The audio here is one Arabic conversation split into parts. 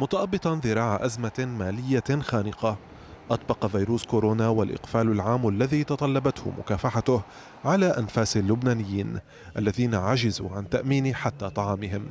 متأبطا ذراع أزمة مالية خانقة أطبق فيروس كورونا والإقفال العام الذي تطلبته مكافحته على أنفاس اللبنانيين الذين عجزوا عن تأمين حتى طعامهم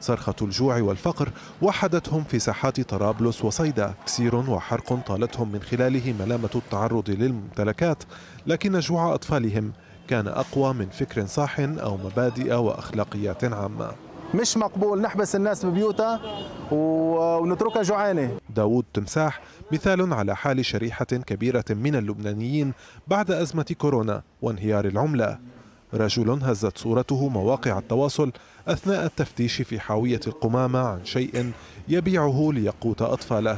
صرخة الجوع والفقر وحدتهم في ساحات طرابلس وصيدا كسير وحرق طالتهم من خلاله ملامة التعرض للممتلكات لكن جوع أطفالهم كان أقوى من فكر صاح أو مبادئ وأخلاقيات عامة مش مقبول نحبس الناس ببيوتها ونتركها جوعانة داوود تمساح مثال على حال شريحة كبيرة من اللبنانيين بعد أزمة كورونا وانهيار العملة رجل هزت صورته مواقع التواصل أثناء التفتيش في حاوية القمامة عن شيء يبيعه ليقوت أطفاله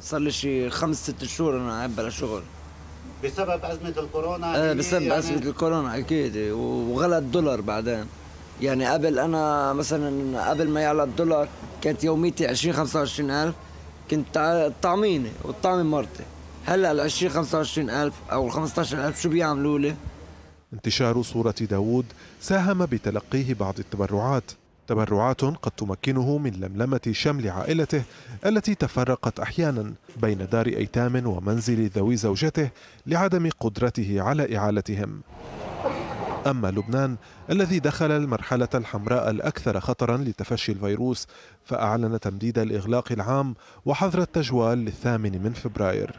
صار لي شي خمس ست شهور أنا عبر شغل بسبب ازمه الكورونا ايه بسبب يعني ازمه الكورونا اكيد وغلى الدولار بعدين يعني قبل انا مثلا قبل ما يعلى الدولار كانت يوميتي 20 ألف كنت طعميني وطعمي مرتي هلا ال 20 25 ألف او ال 15 ألف شو بيعملوا لي؟ انتشار صورة داوود ساهم بتلقيه بعض التبرعات تبرعات قد تمكنه من لملمة شمل عائلته التي تفرقت أحيانا بين دار أيتام ومنزل ذوي زوجته لعدم قدرته على إعالتهم أما لبنان الذي دخل المرحلة الحمراء الأكثر خطرا لتفشي الفيروس فأعلن تمديد الإغلاق العام وحظر التجوال للثامن من فبراير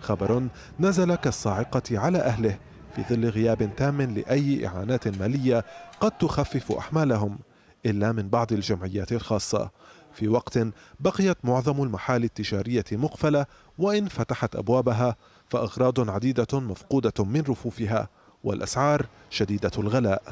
خبر نزل كالصاعقة على أهله في ظل غياب تام لأي إعانات مالية قد تخفف أحمالهم إلا من بعض الجمعيات الخاصة في وقت بقيت معظم المحال التجارية مقفلة وإن فتحت أبوابها فأغراض عديدة مفقودة من رفوفها والأسعار شديدة الغلاء